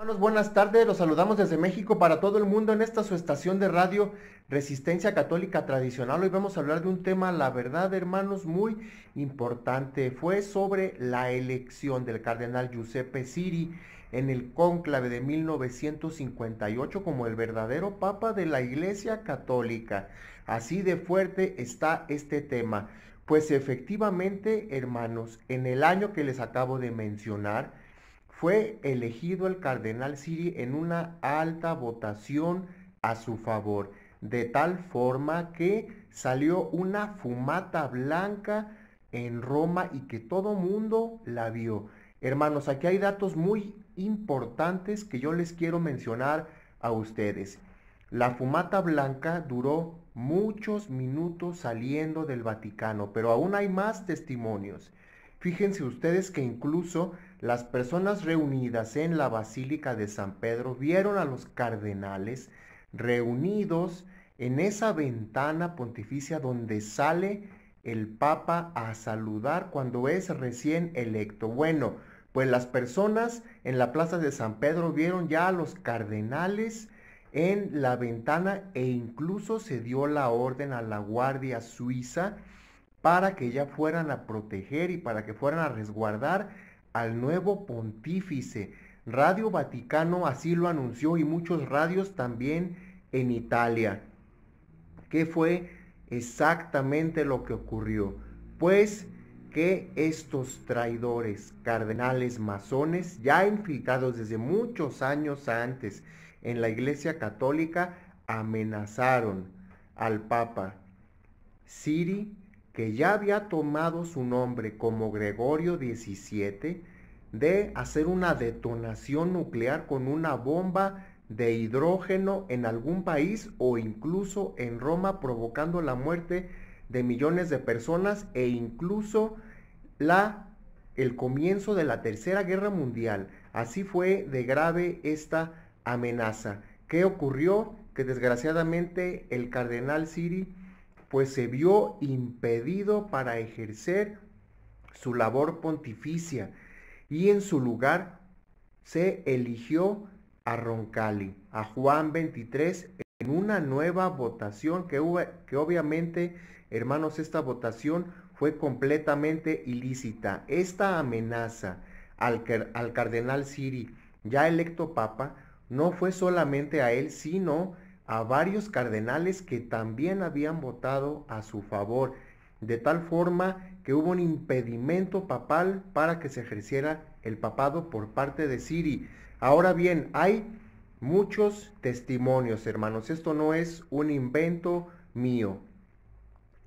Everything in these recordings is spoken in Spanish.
Hermanos, buenas tardes. Los saludamos desde México para todo el mundo en esta su estación de radio Resistencia Católica Tradicional. Hoy vamos a hablar de un tema, la verdad, hermanos, muy importante. Fue sobre la elección del cardenal Giuseppe Siri en el cónclave de 1958 como el verdadero papa de la Iglesia Católica. Así de fuerte está este tema. Pues efectivamente, hermanos, en el año que les acabo de mencionar, fue elegido el cardenal Siri en una alta votación a su favor, de tal forma que salió una fumata blanca en Roma y que todo mundo la vio. Hermanos, aquí hay datos muy importantes que yo les quiero mencionar a ustedes. La fumata blanca duró muchos minutos saliendo del Vaticano, pero aún hay más testimonios. Fíjense ustedes que incluso las personas reunidas en la Basílica de San Pedro vieron a los cardenales reunidos en esa ventana pontificia donde sale el Papa a saludar cuando es recién electo. Bueno, pues las personas en la Plaza de San Pedro vieron ya a los cardenales en la ventana e incluso se dio la orden a la Guardia Suiza para que ya fueran a proteger y para que fueran a resguardar al nuevo pontífice. Radio Vaticano así lo anunció y muchos radios también en Italia. ¿Qué fue exactamente lo que ocurrió? Pues que estos traidores cardenales masones, ya infiltrados desde muchos años antes en la Iglesia Católica, amenazaron al Papa Siri que ya había tomado su nombre como Gregorio XVII, de hacer una detonación nuclear con una bomba de hidrógeno en algún país o incluso en Roma, provocando la muerte de millones de personas e incluso la, el comienzo de la Tercera Guerra Mundial. Así fue de grave esta amenaza. ¿Qué ocurrió? Que desgraciadamente el cardenal Siri pues se vio impedido para ejercer su labor pontificia y en su lugar se eligió a Roncalli, a Juan 23, en una nueva votación que, hubo, que obviamente, hermanos, esta votación fue completamente ilícita. Esta amenaza al, al cardenal Siri, ya electo papa, no fue solamente a él, sino a varios cardenales que también habían votado a su favor, de tal forma que hubo un impedimento papal para que se ejerciera el papado por parte de Siri. Ahora bien, hay muchos testimonios, hermanos. Esto no es un invento mío.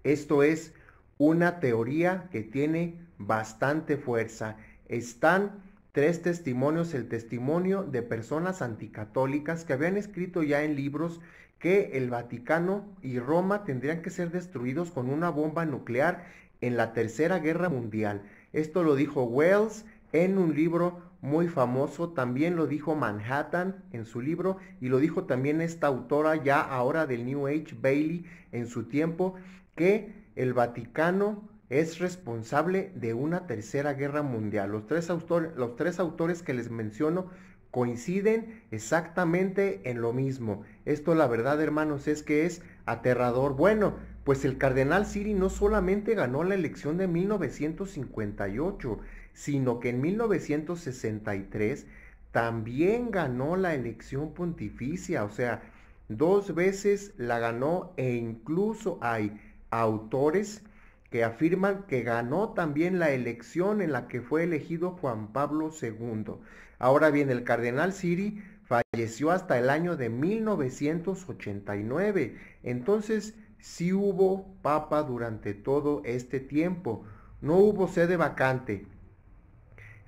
Esto es una teoría que tiene bastante fuerza. Están tres testimonios, el testimonio de personas anticatólicas que habían escrito ya en libros que el Vaticano y Roma tendrían que ser destruidos con una bomba nuclear en la Tercera Guerra Mundial. Esto lo dijo Wells en un libro muy famoso, también lo dijo Manhattan en su libro y lo dijo también esta autora ya ahora del New Age Bailey en su tiempo, que el Vaticano es responsable de una tercera guerra mundial. Los tres, los tres autores que les menciono coinciden exactamente en lo mismo. Esto la verdad, hermanos, es que es aterrador. Bueno, pues el cardenal Siri no solamente ganó la elección de 1958, sino que en 1963 también ganó la elección pontificia, o sea, dos veces la ganó e incluso hay autores que afirman que ganó también la elección en la que fue elegido Juan Pablo II. Ahora bien, el cardenal Siri falleció hasta el año de 1989. Entonces, sí hubo papa durante todo este tiempo. No hubo sede vacante.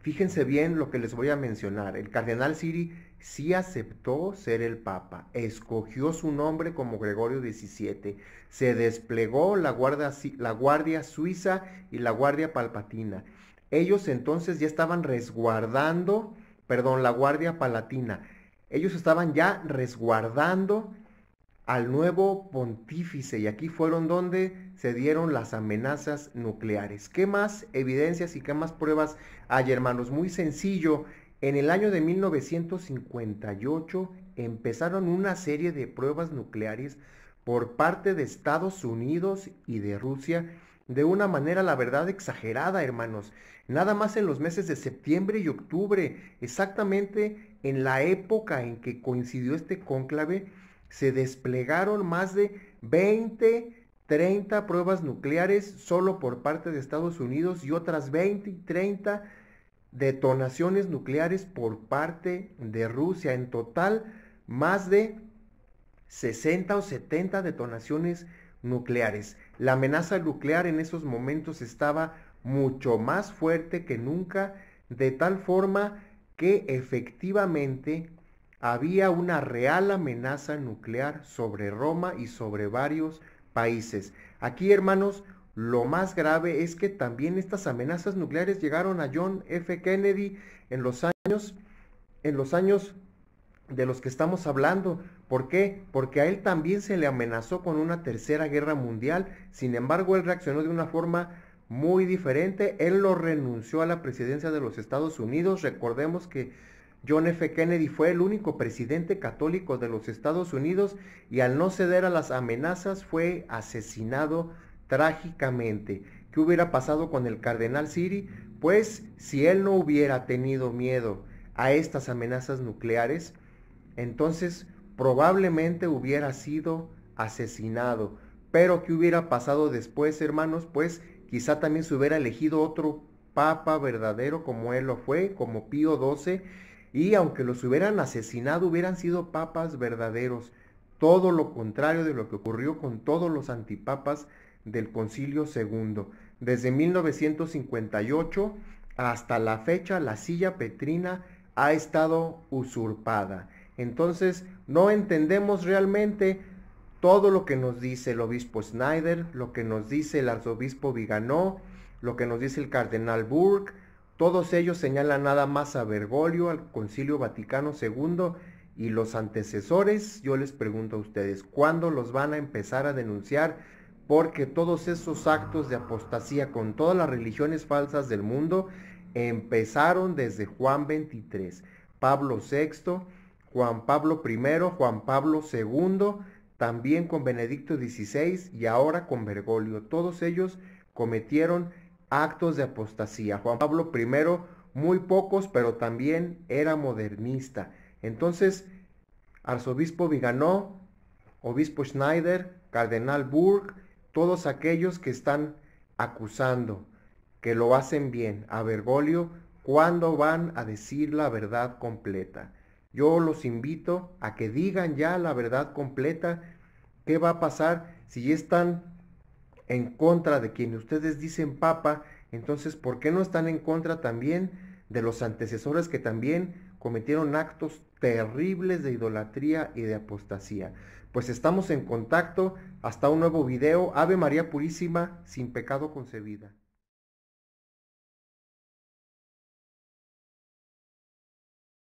Fíjense bien lo que les voy a mencionar. El cardenal Siri sí aceptó ser el Papa, escogió su nombre como Gregorio XVII, se desplegó la guardia, la guardia Suiza y la Guardia Palpatina. Ellos entonces ya estaban resguardando, perdón, la Guardia Palatina. Ellos estaban ya resguardando al nuevo pontífice y aquí fueron donde se dieron las amenazas nucleares. ¿Qué más evidencias y qué más pruebas hay, hermanos? Muy sencillo, en el año de 1958 empezaron una serie de pruebas nucleares por parte de Estados Unidos y de Rusia de una manera, la verdad, exagerada, hermanos. Nada más en los meses de septiembre y octubre, exactamente en la época en que coincidió este cónclave, se desplegaron más de 20, 30 pruebas nucleares solo por parte de Estados Unidos y otras 20 y 30 detonaciones nucleares por parte de Rusia. En total, más de 60 o 70 detonaciones nucleares. La amenaza nuclear en esos momentos estaba mucho más fuerte que nunca, de tal forma que efectivamente había una real amenaza nuclear sobre Roma y sobre varios países. Aquí, hermanos, lo más grave es que también estas amenazas nucleares llegaron a John F. Kennedy en los años, en los años de los que estamos hablando. ¿Por qué? Porque a él también se le amenazó con una tercera guerra mundial. Sin embargo, él reaccionó de una forma muy diferente. Él lo renunció a la presidencia de los Estados Unidos. Recordemos que John F. Kennedy fue el único presidente católico de los Estados Unidos y al no ceder a las amenazas fue asesinado trágicamente. ¿Qué hubiera pasado con el cardenal Siri? Pues si él no hubiera tenido miedo a estas amenazas nucleares, entonces probablemente hubiera sido asesinado. Pero ¿qué hubiera pasado después, hermanos? Pues quizá también se hubiera elegido otro papa verdadero como él lo fue, como Pío XII, y aunque los hubieran asesinado, hubieran sido papas verdaderos. Todo lo contrario de lo que ocurrió con todos los antipapas del Concilio II. Desde 1958 hasta la fecha la silla petrina ha estado usurpada. Entonces no entendemos realmente todo lo que nos dice el obispo Snyder, lo que nos dice el arzobispo Viganó, lo que nos dice el cardenal Burke. Todos ellos señalan nada más a Bergoglio, al Concilio Vaticano II y los antecesores. Yo les pregunto a ustedes, ¿cuándo los van a empezar a denunciar? porque todos esos actos de apostasía con todas las religiones falsas del mundo empezaron desde Juan 23, Pablo VI, Juan Pablo I, Juan Pablo II, también con Benedicto XVI y ahora con Bergoglio. Todos ellos cometieron actos de apostasía. Juan Pablo I, muy pocos, pero también era modernista. Entonces, arzobispo Viganó, obispo Schneider, cardenal Burke, todos aquellos que están acusando, que lo hacen bien, a Bergoglio, ¿cuándo van a decir la verdad completa. Yo los invito a que digan ya la verdad completa, qué va a pasar si están en contra de quien ustedes dicen papa, entonces ¿por qué no están en contra también de los antecesores que también cometieron actos terribles de idolatría y de apostasía. Pues estamos en contacto, hasta un nuevo video, Ave María Purísima, sin pecado concebida.